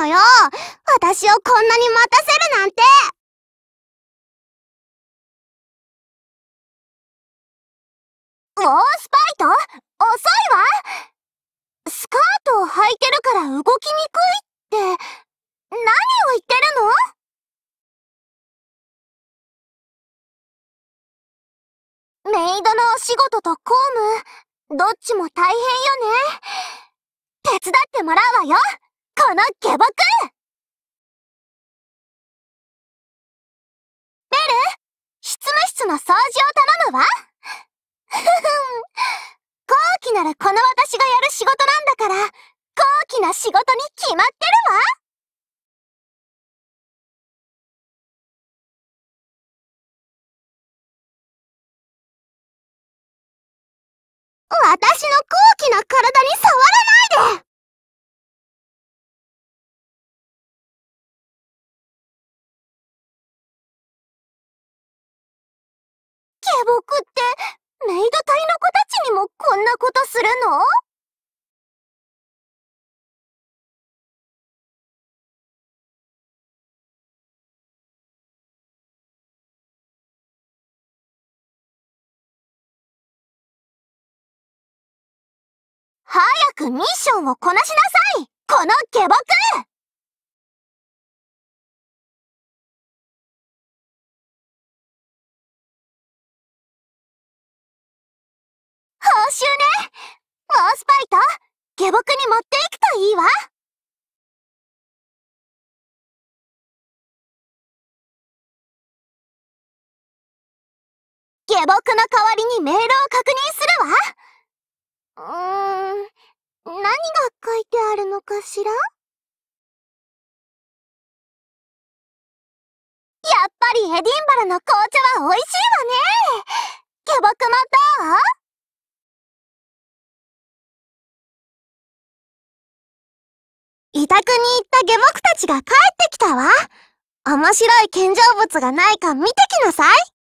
のよ私をこんなに待たせるなんてウォースパイト遅いわスカートを履いてるから動きにくいって何を言ってるのメイドのお仕事と公務、どっちも大変よね。手伝ってもらうわよこの下僕ベル執務室の掃除を頼むわ高貴 ならこの私がやる仕事なんだから高貴な仕事に決まってるわ私の高貴な僕ってメイド隊の子たちにもこんなことするの早くミッションをこなしなさいこの下僕襲ねもうスパイト下僕に持っていくといいわ下僕の代わりにメールを確認するわうーん何が書いてあるのかしらやっぱりエディンバラの紅茶は美味しいわ委託に行った下僕たちが帰ってきたわ。面白い建造物がないか見てきなさい。